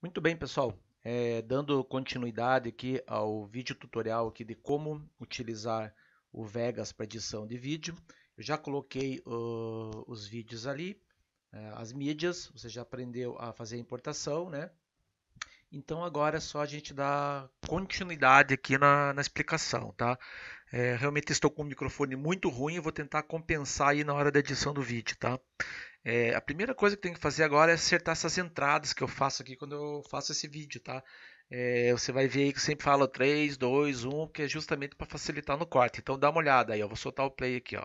Muito bem, pessoal. É, dando continuidade aqui ao vídeo tutorial aqui de como utilizar o Vegas para edição de vídeo. Eu já coloquei uh, os vídeos ali, uh, as mídias, você já aprendeu a fazer a importação, né? Então agora é só a gente dar continuidade aqui na, na explicação, tá? É, realmente estou com o microfone muito ruim, vou tentar compensar aí na hora da edição do vídeo, tá? É, a primeira coisa que tem que fazer agora é acertar essas entradas que eu faço aqui quando eu faço esse vídeo, tá? É, você vai ver aí que eu sempre falo 3, 2, 1, que é justamente para facilitar no corte. Então dá uma olhada aí, eu vou soltar o play aqui, ó.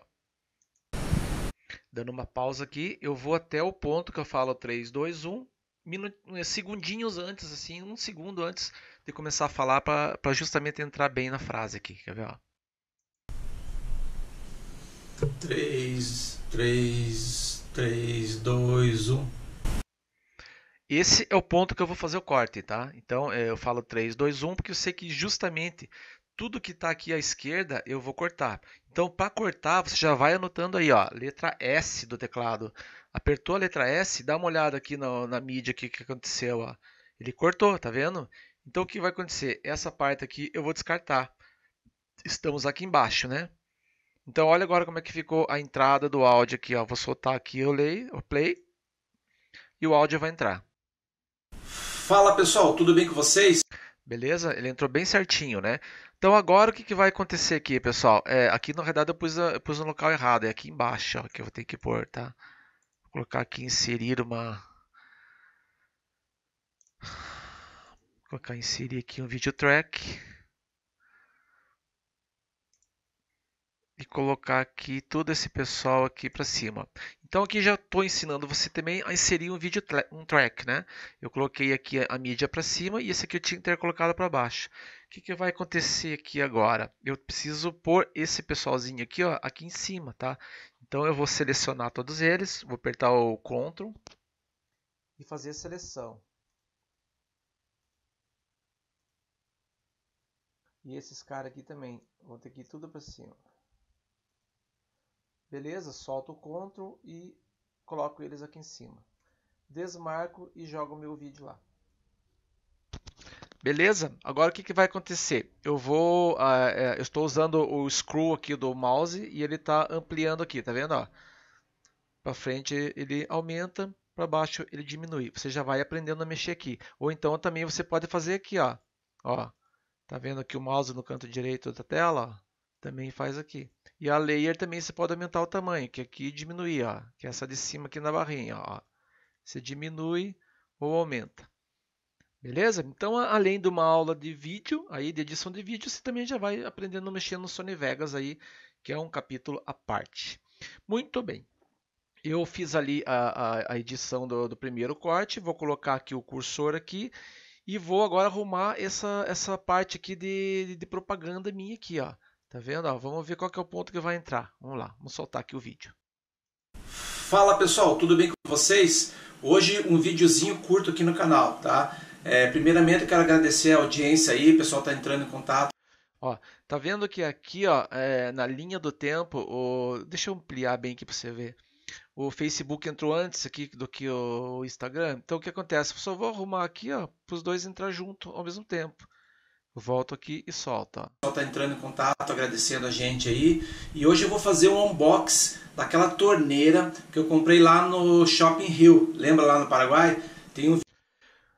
Dando uma pausa aqui, eu vou até o ponto que eu falo 3, 2, 1, minut... segundinhos antes, assim, um segundo antes de começar a falar para justamente entrar bem na frase aqui, quer ver, ó. 3, 3, 3, 2, 1. Esse é o ponto que eu vou fazer o corte, tá? Então é, eu falo 3, 2, 1, porque eu sei que justamente tudo que está aqui à esquerda eu vou cortar. Então para cortar você já vai anotando aí, ó, letra S do teclado. Apertou a letra S, dá uma olhada aqui na, na mídia aqui que aconteceu, ó. Ele cortou, tá vendo? Então o que vai acontecer? Essa parte aqui eu vou descartar. Estamos aqui embaixo, né? Então olha agora como é que ficou a entrada do áudio aqui, ó. Vou soltar aqui o play, o play e o áudio vai entrar. Fala pessoal, tudo bem com vocês? Beleza? Ele entrou bem certinho, né? Então agora o que, que vai acontecer aqui, pessoal? É, aqui na verdade eu pus, eu pus no local errado, é aqui embaixo ó, que eu vou ter que pôr, tá? Vou colocar aqui inserir uma... Vou colocar inserir aqui um video track. e colocar aqui todo esse pessoal aqui para cima. Então aqui já estou ensinando você também a inserir um vídeo um track, né? Eu coloquei aqui a mídia para cima e esse aqui eu tinha que ter colocado para baixo. O que, que vai acontecer aqui agora? Eu preciso pôr esse pessoalzinho aqui, ó, aqui em cima, tá? Então eu vou selecionar todos eles, vou apertar o Ctrl e fazer a seleção. E esses caras aqui também, vou ter que ir tudo para cima. Beleza? Solto o CTRL e coloco eles aqui em cima. Desmarco e jogo o meu vídeo lá. Beleza? Agora o que, que vai acontecer? Eu vou, uh, eu estou usando o scroll aqui do mouse e ele está ampliando aqui, tá vendo? Para frente ele aumenta, para baixo ele diminui. Você já vai aprendendo a mexer aqui. Ou então também você pode fazer aqui, ó. ó. Tá vendo aqui o mouse no canto direito da tela? Ó. Também faz aqui. E a layer também você pode aumentar o tamanho, que aqui diminui, ó, que é essa de cima aqui na barrinha. Ó. Você diminui ou aumenta. Beleza? Então, além de uma aula de vídeo, aí de edição de vídeo, você também já vai aprendendo a mexer no Sony Vegas aí, que é um capítulo à parte. Muito bem. Eu fiz ali a, a, a edição do, do, primeiro corte, vou colocar aqui o cursor aqui e vou agora arrumar essa, essa parte aqui de, de propaganda minha aqui, ó. Tá vendo? Ó, vamos ver qual que é o ponto que vai entrar. Vamos lá, vamos soltar aqui o vídeo. Fala pessoal, tudo bem com vocês? Hoje um videozinho curto aqui no canal, tá? É, primeiramente eu quero agradecer a audiência aí, o pessoal tá entrando em contato. Ó, tá vendo que aqui, ó, é, na linha do tempo, o... deixa eu ampliar bem aqui para você ver. O Facebook entrou antes aqui do que o Instagram. Então o que acontece? Eu só vou arrumar aqui, ó, para os dois entrar junto ao mesmo tempo. Volto aqui e solta. O pessoal está entrando em contato, agradecendo a gente aí. E hoje eu vou fazer um unbox daquela torneira que eu comprei lá no Shopping Rio. Lembra lá no Paraguai? Tem um...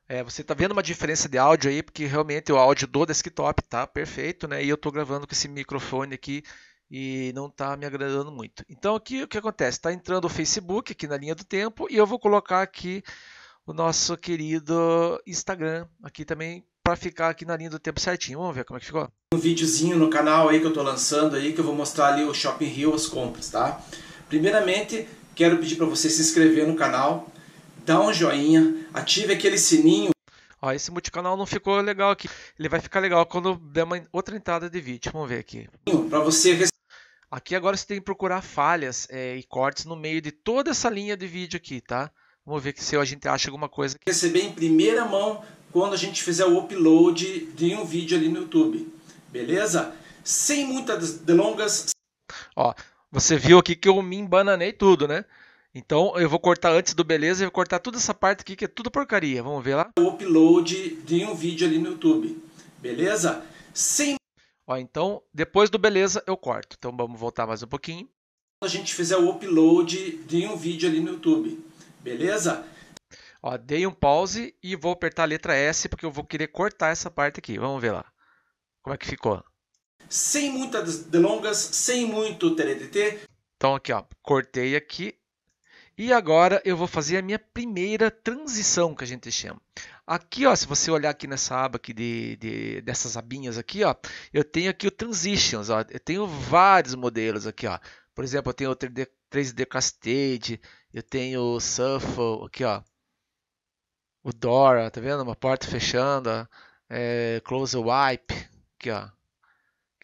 É, você está vendo uma diferença de áudio aí, porque realmente o áudio do desktop tá perfeito, né? E eu estou gravando com esse microfone aqui e não está me agradando muito. Então aqui o que acontece? Está entrando o Facebook aqui na linha do tempo e eu vou colocar aqui o nosso querido Instagram aqui também para ficar aqui na linha do tempo certinho. Vamos ver como é que ficou. Um videozinho no canal aí que eu estou lançando aí que eu vou mostrar ali o Shopping Rio as compras, tá? Primeiramente, quero pedir para você se inscrever no canal, dá um joinha, ative aquele sininho. Ó, esse multicanal não ficou legal aqui. Ele vai ficar legal quando der uma outra entrada de vídeo. Vamos ver aqui. Para você Aqui agora você tem que procurar falhas é, e cortes no meio de toda essa linha de vídeo aqui, tá? Vamos ver se a gente acha alguma coisa. Receber em primeira mão quando a gente fizer o upload de um vídeo ali no YouTube. Beleza? Sem muitas delongas. Ó, você viu aqui que eu me embananei tudo, né? Então eu vou cortar antes do beleza e vou cortar toda essa parte aqui que é tudo porcaria. Vamos ver lá? O upload de um vídeo ali no YouTube. Beleza? Sem Ó, então depois do beleza eu corto. Então vamos voltar mais um pouquinho. Quando a gente fizer o upload de um vídeo ali no YouTube. Beleza? Ó, dei um pause e vou apertar a letra S porque eu vou querer cortar essa parte aqui. Vamos ver lá. Como é que ficou? Sem muitas delongas, sem muito TDT. Então aqui, ó, cortei aqui. E agora eu vou fazer a minha primeira transição que a gente chama. Aqui, ó, se você olhar aqui nessa aba aqui de, de dessas abinhas aqui, ó, eu tenho aqui o transitions, ó. Eu tenho vários modelos aqui, ó. Por exemplo, eu tenho o 3D, 3D Cascade, eu tenho o Shuffle aqui, ó o door, tá vendo? Uma porta fechando, É, close wipe, aqui, ó.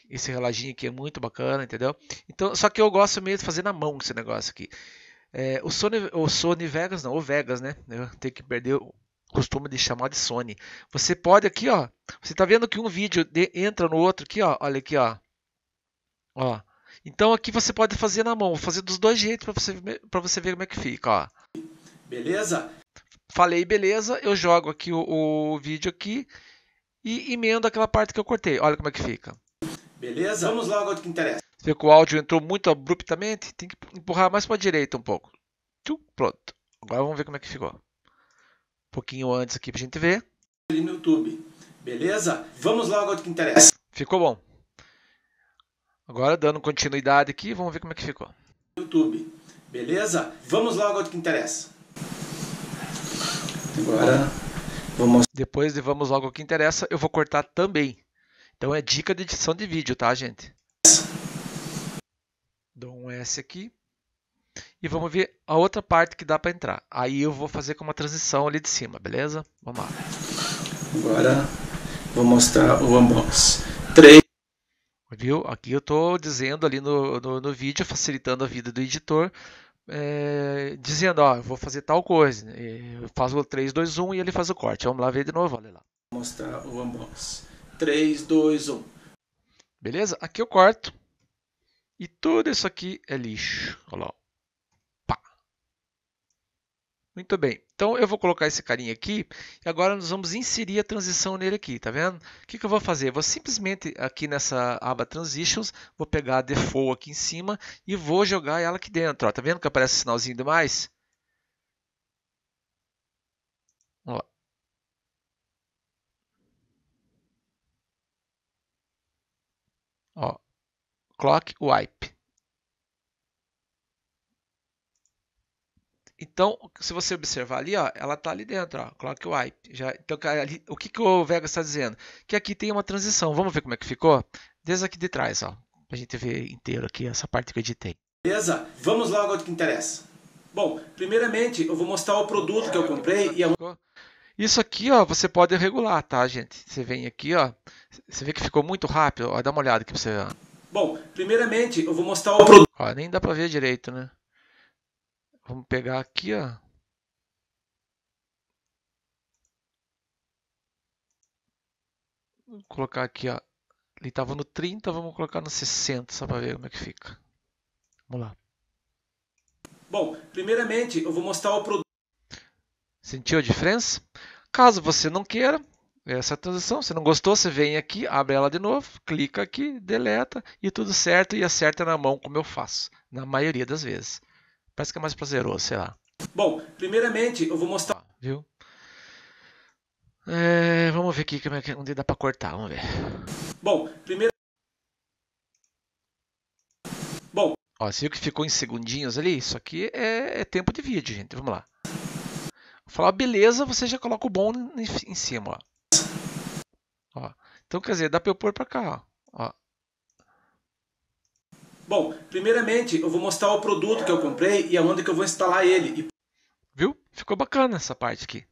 Esse reloginho aqui é muito bacana, entendeu? Então, só que eu gosto mesmo de fazer na mão esse negócio aqui. É, o, Sony, o Sony Vegas, não, o Vegas, né? Eu tenho que perder o costume de chamar de Sony. Você pode aqui, ó. Você tá vendo que um vídeo de, entra no outro aqui, ó. Olha aqui, ó. Ó. Então aqui você pode fazer na mão, Vou fazer dos dois jeitos para você para você ver como é que fica, ó. Beleza? falei, beleza, eu jogo aqui o, o vídeo aqui e emendo aquela parte que eu cortei. Olha como é que fica. Beleza? Vamos logo ao que interessa. Você que o áudio entrou muito abruptamente, tem que empurrar mais para a direita um pouco. Tchum, pronto. Agora vamos ver como é que ficou. Um pouquinho antes aqui para a gente ver. no YouTube. Beleza? Vamos logo ao que interessa. Ficou bom. Agora dando continuidade aqui, vamos ver como é que ficou. YouTube. Beleza? Vamos logo ao que interessa. Agora, vamos... Depois de vamos logo ao que interessa, eu vou cortar também. Então é dica de edição de vídeo, tá, gente? Dou um S aqui. E vamos ver a outra parte que dá para entrar. Aí eu vou fazer com uma transição ali de cima, beleza? Vamos lá. Agora vou mostrar o unbox. 3. Viu? Aqui eu estou dizendo ali no, no, no vídeo, facilitando a vida do editor, é, dizendo, ó, eu vou fazer tal coisa. Eu faço o 3, 2, 1 e ele faz o corte. Vamos lá ver de novo, olha lá. Mostrar o unbox. 3, 2, 1. Beleza? Aqui eu corto. E tudo isso aqui é lixo. Olha lá. Pá. Muito bem. Então eu vou colocar esse carinha aqui e agora nós vamos inserir a transição nele aqui, tá vendo? O que, que eu vou fazer? Eu vou simplesmente aqui nessa aba Transitions, vou pegar a Default aqui em cima e vou jogar ela aqui dentro. Ó. Tá vendo que aparece o sinalzinho demais? mais? Ó. Ó. Clock Wipe. Então, se você observar ali, ó, ela está ali dentro, ó, wipe. Já, então, ali, o que, que o Vega está dizendo? Que aqui tem uma transição. Vamos ver como é que ficou? Desde aqui de trás, ó, a gente ver inteiro aqui essa parte que eu editei. Beleza? Vamos logo ao que interessa. Bom, primeiramente eu vou mostrar o produto que eu comprei e Isso aqui, ó, você pode regular, tá, gente? Você vem aqui, ó, você vê que ficou muito rápido. Ó, dá uma olhada aqui para você ver. Bom, primeiramente eu vou mostrar o produto... nem dá para ver direito, né? Vamos pegar aqui, ó. Vou colocar aqui, ó. Ele estava no 30, vamos colocar no 60, só para ver como é que fica. Vamos lá. Bom, primeiramente eu vou mostrar o produto. Sentiu a diferença? Caso você não queira essa transição, se não gostou, você vem aqui, abre ela de novo, clica aqui, deleta e tudo certo e acerta na mão como eu faço, na maioria das vezes. Parece que é mais prazeroso, sei lá. Bom, primeiramente eu vou mostrar. viu? É, vamos ver aqui é onde dá pra cortar, vamos ver. Bom, primeiro. Bom. Ó, você viu que ficou em segundinhos ali? Isso aqui é, é tempo de vídeo, gente. Vamos lá. Vou falar beleza, você já coloca o bom em, em cima, ó. ó. Então, quer dizer, dá pra eu pôr pra cá, ó. ó. Bom, primeiramente eu vou mostrar o produto que eu comprei e aonde que eu vou instalar ele. Viu? Ficou bacana essa parte aqui.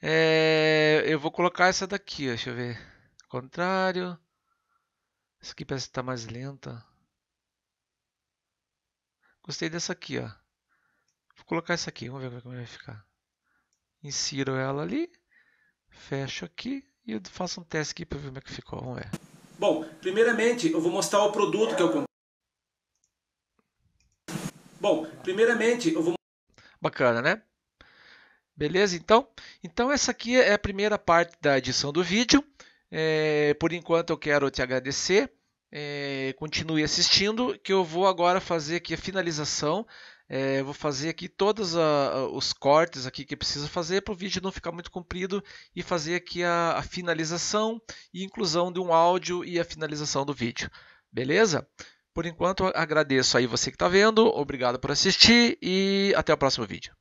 É... Eu vou colocar essa daqui, deixa eu ver. Contrário. Essa aqui parece que tá mais lenta. Gostei dessa aqui, ó. Vou colocar essa aqui, vamos ver como vai ficar. Insiro ela ali, fecho aqui e faço um teste aqui para ver como é que ficou, vamos ver. Bom, primeiramente eu vou mostrar o produto que eu comprei. Bom, primeiramente eu vou. Bacana, né? Beleza, então? Então, essa aqui é a primeira parte da edição do vídeo. É, por enquanto, eu quero te agradecer. É, continue assistindo, que eu vou agora fazer aqui a finalização. É, vou fazer aqui todos a, a, os cortes aqui que precisa fazer para o vídeo não ficar muito comprido e fazer aqui a, a finalização e inclusão de um áudio e a finalização do vídeo. Beleza? Por enquanto, agradeço aí você que está vendo, obrigado por assistir e até o próximo vídeo.